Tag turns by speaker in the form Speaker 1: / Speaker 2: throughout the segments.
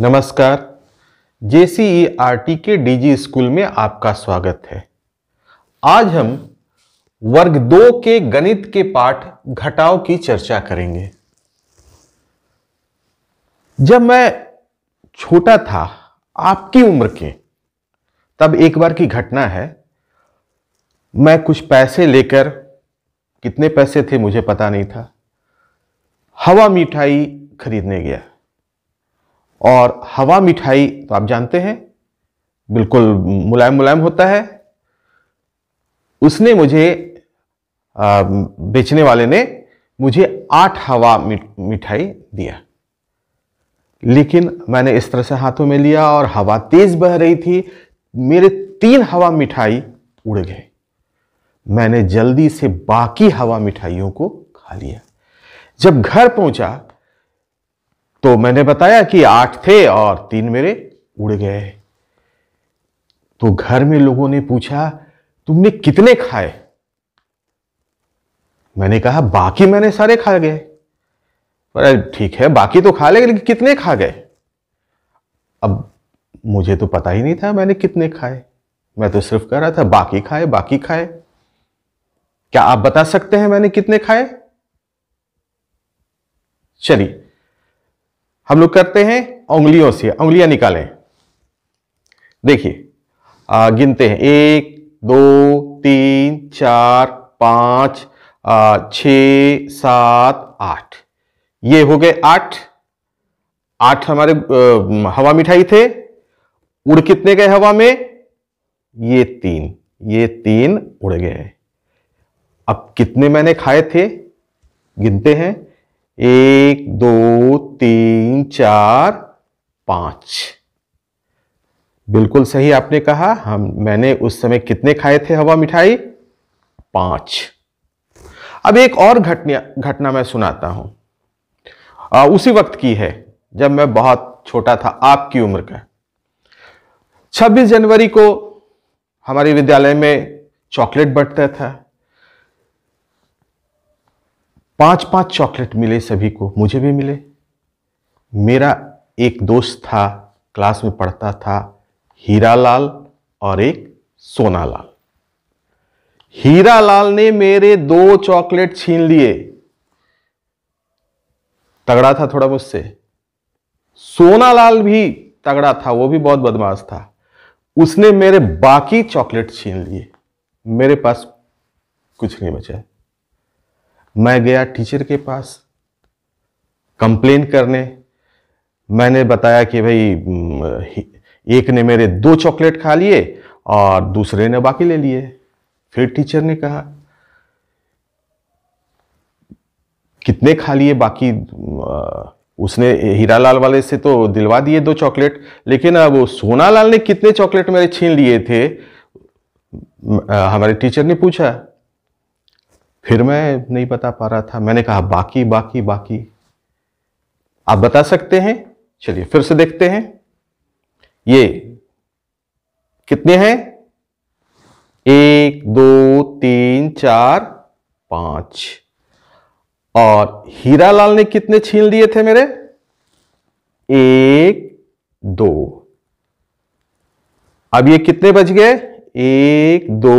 Speaker 1: नमस्कार J C R T के DG school में आपका स्वागत है आज हम वर्ग दो के गणित के पाठ घटाव की चर्चा करेंगे जब मैं छोटा था आपकी उम्र के तब एक बार की घटना है मैं कुछ पैसे लेकर कितने पैसे थे मुझे पता नहीं था हवा मिठाई खरीदने गया और हवा मिठाई तो आप जानते हैं बिल्कुल मुलायम मुलायम होता है उसने मुझे आ, बेचने वाले ने मुझे आठ हवा मिठाई दिया लेकिन मैंने इस तरह से हाथों में लिया और हवा तेज बह रही थी मेरे तीन हवा मिठाई उड़ गए मैंने जल्दी से बाकी हवा मिठाइयों को खा लिया जब घर पहुंचा तो मैंने बताया कि आठ थे और तीन मेरे उड़ गए तो घर में लोगों ने पूछा तुमने कितने खाए मैंने कहा बाकी मैंने सारे खा गए अरे ठीक है बाकी तो खा ले लेकिन कितने खा गए अब मुझे तो पता ही नहीं था मैंने कितने खाए मैं तो सिर्फ कह रहा था बाकी खाए बाकी खाए क्या आप बता सकते हैं मैंने कितने खाए चलिए हम लोग करते हैं उंगलियों से उंगलियां निकालें देखिए गिनते हैं एक दो तीन चार पांच छ सात आठ ये हो गए आठ आठ हमारे हवा मिठाई थे उड़ कितने गए हवा में ये तीन ये तीन उड़ गए अब कितने मैंने खाए थे गिनते हैं एक दो तीन चार पांच बिल्कुल सही आपने कहा हम मैंने उस समय कितने खाए थे हवा मिठाई पांच अब एक और घटना घटना मैं सुनाता हूं आ, उसी वक्त की है जब मैं बहुत छोटा था आपकी उम्र का 26 जनवरी को हमारे विद्यालय में चॉकलेट बंटता था पांच पांच चॉकलेट मिले सभी को मुझे भी मिले मेरा एक दोस्त था क्लास में पढ़ता था हीरा लाल और एक सोना लाल हीरा लाल ने मेरे दो चॉकलेट छीन लिए तगड़ा था थोड़ा मुझसे सोना लाल भी तगड़ा था वो भी बहुत बदमाश था उसने मेरे बाकी चॉकलेट छीन लिए मेरे पास कुछ नहीं बचा मैं गया टीचर के पास कंप्लेन करने मैंने बताया कि भाई एक ने मेरे दो चॉकलेट खा लिए और दूसरे ने बाकी ले लिए फिर टीचर ने कहा कितने खा लिए बाकी उसने हीरालाल वाले से तो दिलवा दिए दो चॉकलेट लेकिन वो सोनालाल ने कितने चॉकलेट मेरे छीन लिए थे हमारे टीचर ने पूछा फिर मैं नहीं बता पा रहा था मैंने कहा बाकी बाकी बाकी आप बता सकते हैं चलिए फिर से देखते हैं ये कितने हैं एक दो तीन चार पांच और हीरा लाल ने कितने छीन लिए थे मेरे एक दो अब ये कितने बच गए एक दो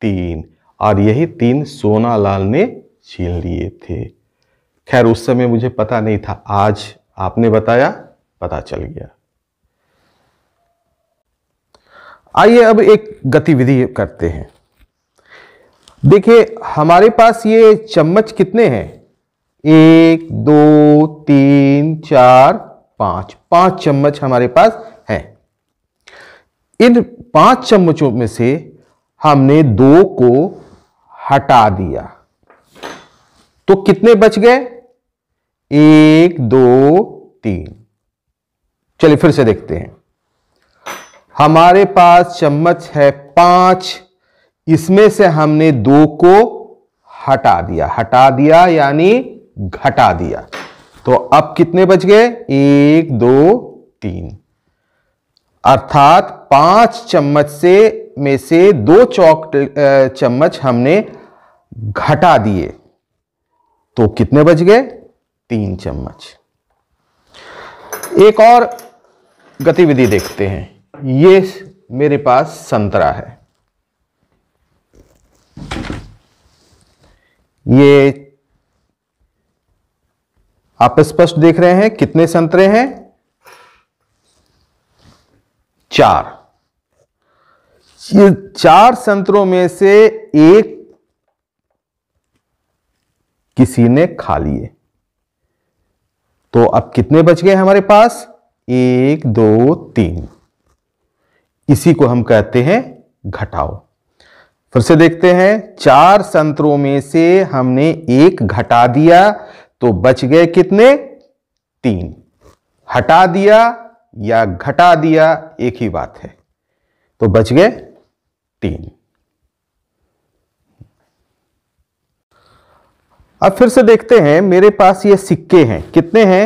Speaker 1: तीन और यही तीन सोनालाल ने छीन लिए थे खैर उस समय मुझे पता नहीं था आज आपने बताया पता चल गया आइए अब एक गतिविधि करते हैं देखिए हमारे पास ये चम्मच कितने हैं एक दो तीन चार पांच पांच चम्मच हमारे पास हैं इन पांच चम्मचों में से हमने दो को हटा दिया तो कितने बच गए एक दो तीन चलिए फिर से देखते हैं हमारे पास चम्मच है पांच इसमें से हमने दो को हटा दिया हटा दिया यानी घटा दिया तो अब कितने बच गए एक दो तीन अर्थात पांच चम्मच से में से दो चौक चम्मच हमने घटा दिए तो कितने बच गए तीन चम्मच एक और गतिविधि देखते हैं ये मेरे पास संतरा है ये आप स्पष्ट देख रहे हैं कितने संतरे हैं चार ये चार संतरों में से एक किसी ने खा लिए तो अब कितने बच गए हमारे पास एक दो तीन इसी को हम कहते हैं घटाओ फिर से देखते हैं चार संतरों में से हमने एक घटा दिया तो बच गए कितने तीन हटा दिया या घटा दिया एक ही बात है तो बच गए तीन अब फिर से देखते हैं मेरे पास ये सिक्के हैं कितने हैं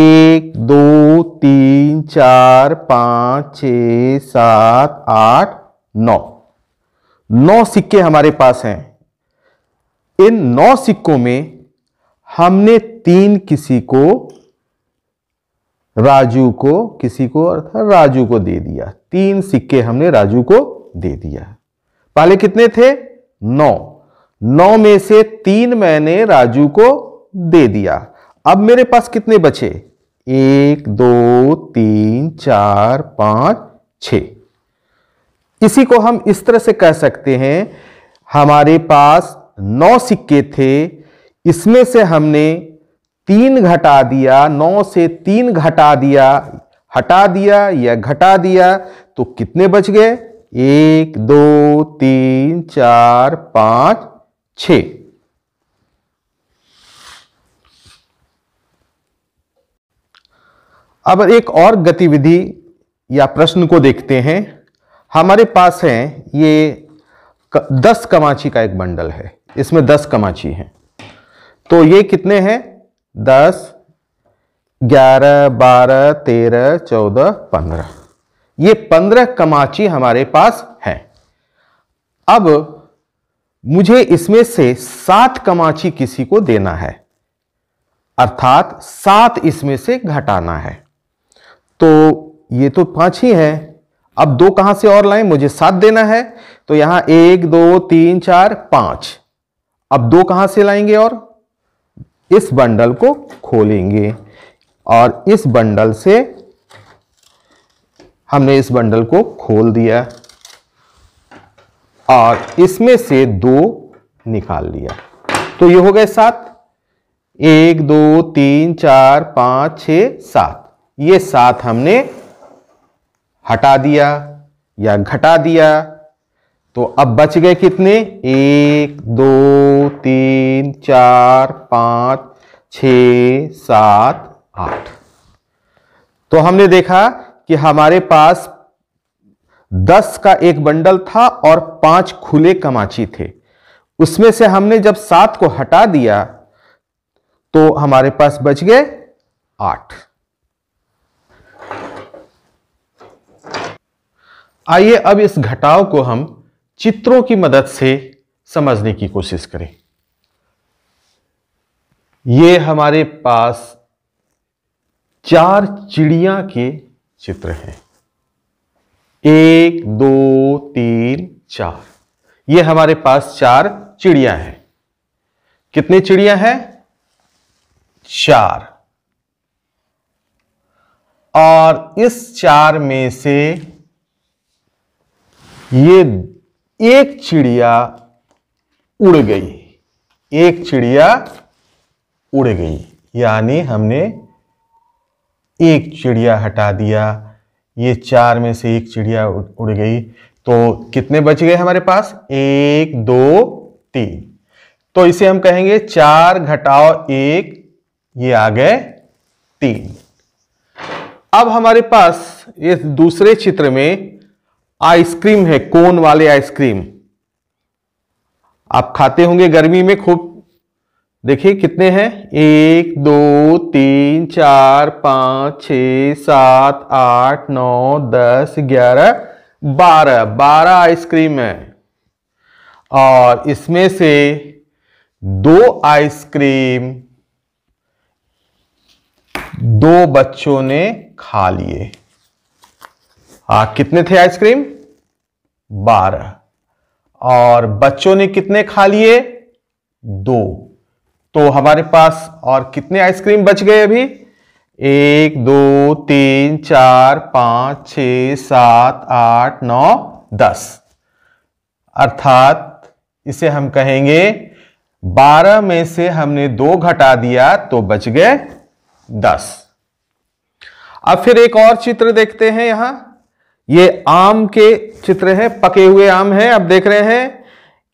Speaker 1: एक दो तीन चार पाँच छ सात आठ नौ नौ सिक्के हमारे पास हैं इन नौ सिक्कों में हमने तीन किसी को राजू को किसी को अर्थात राजू को दे दिया तीन सिक्के हमने राजू को दे दिया पहले कितने थे नौ नौ में से तीन मैंने राजू को दे दिया अब मेरे पास कितने बचे एक दो तीन चार पांच छ इसी को हम इस तरह से कह सकते हैं हमारे पास नौ सिक्के थे इसमें से हमने तीन घटा दिया नौ से तीन घटा दिया हटा दिया या घटा दिया तो कितने बच गए एक दो तीन चार पांच छ अब एक और गतिविधि या प्रश्न को देखते हैं हमारे पास है ये दस कमाची का एक बंडल है इसमें दस कमाची हैं तो ये कितने हैं दस ग्यारह बारह तेरह चौदह पंद्रह ये पंद्रह कमाची हमारे पास है अब मुझे इसमें से सात कमाची किसी को देना है अर्थात सात इसमें से घटाना है तो ये तो पांच ही है अब दो कहां से और लाए मुझे सात देना है तो यहां एक दो तीन चार पांच अब दो कहां से लाएंगे और इस बंडल को खोलेंगे और इस बंडल से हमने इस बंडल को खोल दिया और इसमें से दो निकाल लिया तो ये हो गए सात एक दो तीन चार पांच छ सात ये सात हमने हटा दिया या घटा दिया तो अब बच गए कितने एक दो तीन चार पांच छ सात आठ तो हमने देखा कि हमारे पास दस का एक बंडल था और पांच खुले कमाची थे उसमें से हमने जब सात को हटा दिया तो हमारे पास बच गए आठ आइए अब इस घटाव को हम चित्रों की मदद से समझने की कोशिश करें ये हमारे पास चार चिड़िया के चित्र हैं एक दो तीन चार ये हमारे पास चार चिड़िया हैं कितने चिड़िया हैं चार और इस चार में से ये एक चिड़िया उड़ गई एक चिड़िया उड़ गई यानी हमने एक चिड़िया हटा दिया ये चार में से एक चिड़िया उड़ गई तो कितने बच गए हमारे पास एक दो तीन तो इसे हम कहेंगे चार घटाओ एक ये आ गए तीन अब हमारे पास ये दूसरे चित्र में आइसक्रीम है कोन वाले आइसक्रीम आप खाते होंगे गर्मी में खूब देखिए कितने हैं एक दो तीन चार पाँच छ सात आठ नौ दस ग्यारह बारह बारह आइसक्रीम है और इसमें से दो आइसक्रीम दो बच्चों ने खा लिए आ, हाँ, कितने थे आइसक्रीम बारह और बच्चों ने कितने खा लिए दो तो हमारे पास और कितने आइसक्रीम बच गए अभी एक दो तीन चार पाँच छ सात आठ नौ दस अर्थात इसे हम कहेंगे बारह में से हमने दो घटा दिया तो बच गए दस अब फिर एक और चित्र देखते हैं यहां ये आम के चित्र हैं पके हुए आम हैं अब देख रहे हैं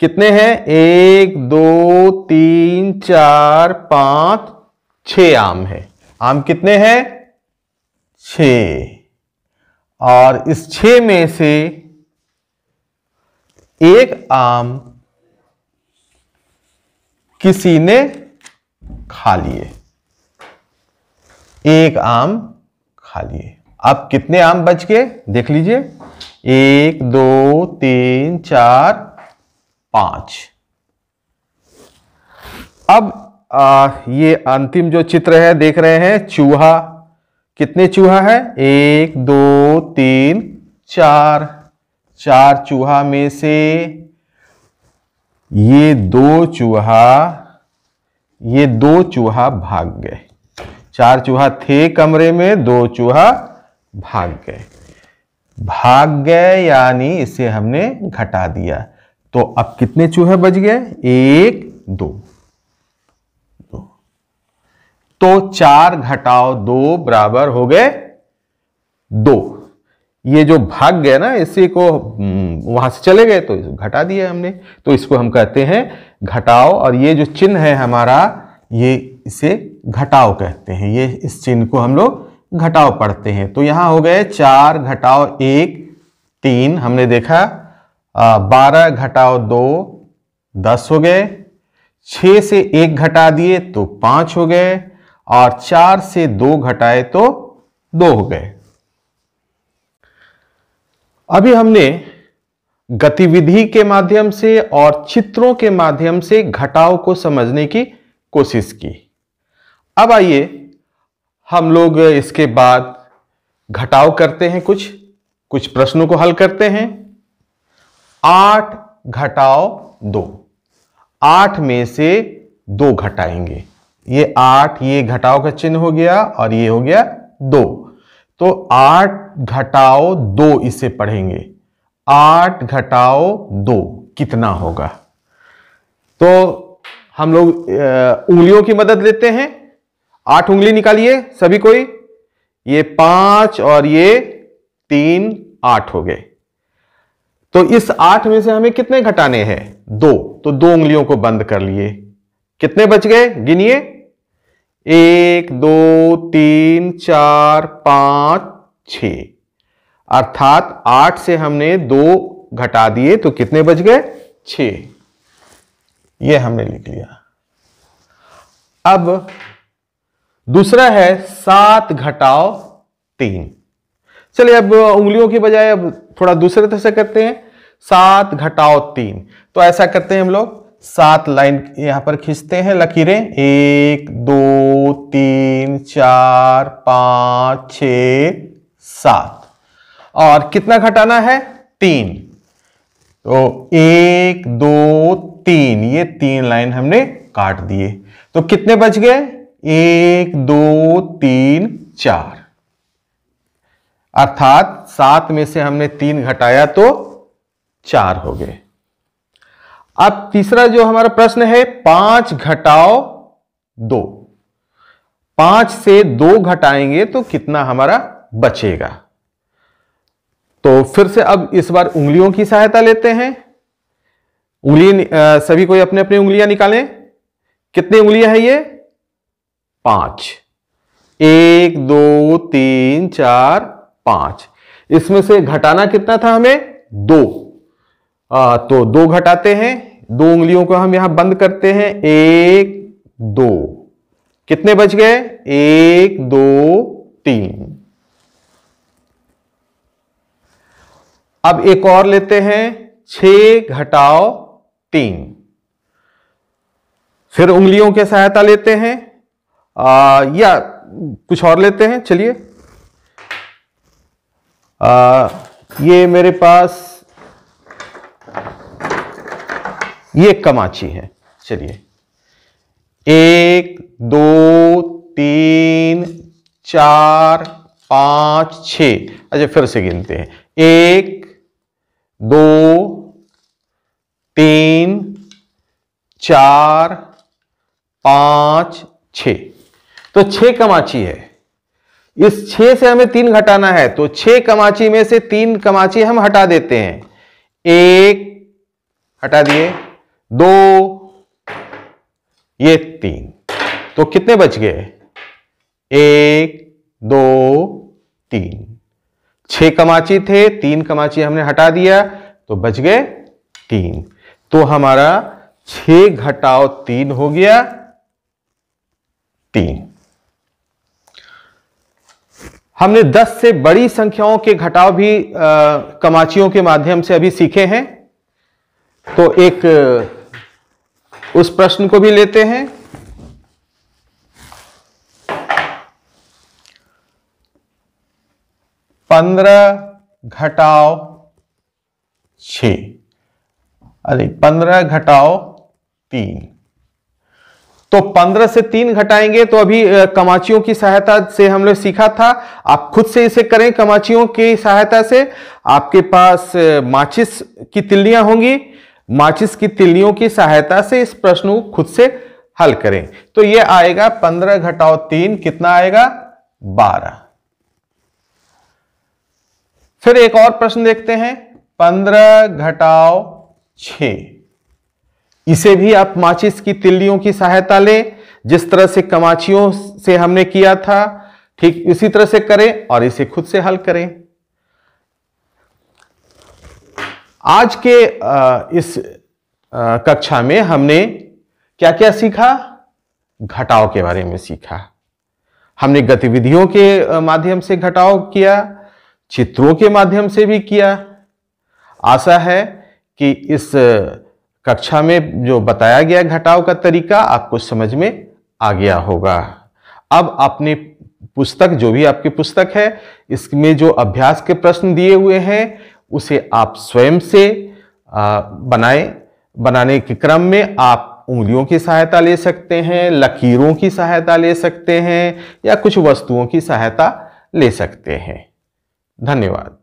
Speaker 1: कितने हैं एक दो तीन चार पांच छ आम है आम कितने हैं छ और इस छ में से एक आम किसी ने खा लिए एक आम खा लिए अब कितने आम बच गए देख लीजिए एक दो तीन चार पांच अब आ, ये अंतिम जो चित्र है देख रहे हैं चूहा कितने चूहा है एक दो तीन चार चार चूहा में से ये दो चूहा ये दो चूहा भाग गए चार चूहा थे कमरे में दो चूहा भाग गए भाग गए यानी इसे हमने घटा दिया तो अब कितने चूहे बच गए एक दो तो चार घटाओ दो बराबर हो गए दो ये जो भाग गए ना इसी को हम्म, वहां से चले गए तो घटा दिया हमने तो इसको हम कहते हैं घटाओ और ये जो चिन्ह है हमारा ये इसे घटाओ कहते हैं ये इस चिन्ह को हम लोग घटाओ पढ़ते हैं तो यहां हो गए चार घटाओ एक तीन हमने देखा बारह घटाओ दो दस हो गए छ से एक घटा दिए तो पांच हो गए और चार से दो घटाए तो दो हो गए अभी हमने गतिविधि के माध्यम से और चित्रों के माध्यम से घटाव को समझने की कोशिश की अब आइए हम लोग इसके बाद घटाव करते हैं कुछ कुछ प्रश्नों को हल करते हैं आठ घटाओ दो आठ में से दो घटाएंगे ये आठ ये घटाओ का चिन्ह हो गया और ये हो गया दो तो आठ घटाओ दो इसे पढ़ेंगे आठ घटाओ दो कितना होगा तो हम लोग उंगलियों की मदद लेते हैं आठ उंगली निकालिए सभी कोई ये पांच और ये तीन आठ हो गए तो इस आठ में से हमें कितने घटाने हैं दो तो दो उंगलियों को बंद कर लिए कितने बच गए गिनिए एक दो तीन चार पांच छ अर्थात आठ से हमने दो घटा दिए तो कितने बच गए छ ये हमने लिख लिया अब दूसरा है सात घटाओ तीन चलिए अब उंगलियों की बजाय अब थोड़ा दूसरे तरह से करते हैं सात घटाओ तीन तो ऐसा करते हैं हम लोग सात लाइन यहां पर खींचते हैं लकीरें एक दो तीन चार पाँच छ सात और कितना घटाना है तीन तो एक दो तीन ये तीन लाइन हमने काट दिए तो कितने बच गए एक दो तीन चार अर्थात सात में से हमने तीन घटाया तो चार हो गए अब तीसरा जो हमारा प्रश्न है पांच घटाओ दो पांच से दो घटाएंगे तो कितना हमारा बचेगा तो फिर से अब इस बार उंगलियों की सहायता लेते हैं उंगली सभी कोई अपने अपने उंगलियां निकालें कितनी उंगलियां है ये पांच एक दो तीन चार पांच इसमें से घटाना कितना था हमें दो आ, तो दो घटाते हैं दो उंगलियों को हम यहां बंद करते हैं एक दो कितने बच गए एक दो तीन अब एक और लेते हैं छ घटाओ तीन फिर उंगलियों के सहायता लेते हैं आ, या कुछ और लेते हैं चलिए आ, ये मेरे पास ये कमाची है चलिए एक दो तीन चार पाँच छ अच्छा फिर से गिनते हैं एक दो तीन चार पाँच छ तो छ कमाची है इस छह से हमें तीन घटाना है तो छह कमाची में से तीन कमाची हम हटा देते हैं एक हटा दिए दो ये तीन तो कितने बच गए एक दो तीन छह कमाची थे तीन कमाची हमने हटा दिया तो बच गए तीन तो हमारा छह घटाओ तीन हो गया तीन हमने 10 से बड़ी संख्याओं के घटाव भी आ, कमाचियों के माध्यम से अभी सीखे हैं तो एक उस प्रश्न को भी लेते हैं पंद्रह घटाओ छ अरे पंद्रह घटाओ तीन तो 15 से 3 घटाएंगे तो अभी कमाचियों की सहायता से हम लोग सीखा था आप खुद से इसे करें कमाचियों की सहायता से आपके पास माचिस की तिल्लियां होंगी माचिस की तिल्लियों की सहायता से इस प्रश्न को खुद से हल करें तो यह आएगा 15 घटाओ 3 कितना आएगा 12 फिर एक और प्रश्न देखते हैं 15 घटाओ 6 इसे भी आप माचिस की तिल्लियों की सहायता लें जिस तरह से कमाचियों से हमने किया था ठीक उसी तरह से करें और इसे खुद से हल करें आज के इस कक्षा में हमने क्या क्या सीखा घटाव के बारे में सीखा हमने गतिविधियों के माध्यम से घटाव किया चित्रों के माध्यम से भी किया आशा है कि इस कक्षा में जो बताया गया घटाव का तरीका आपको समझ में आ गया होगा अब अपने पुस्तक जो भी आपकी पुस्तक है इसमें जो अभ्यास के प्रश्न दिए हुए हैं उसे आप स्वयं से बनाए बनाने के क्रम में आप उंगलियों की सहायता ले सकते हैं लकीरों की सहायता ले सकते हैं या कुछ वस्तुओं की सहायता ले सकते हैं धन्यवाद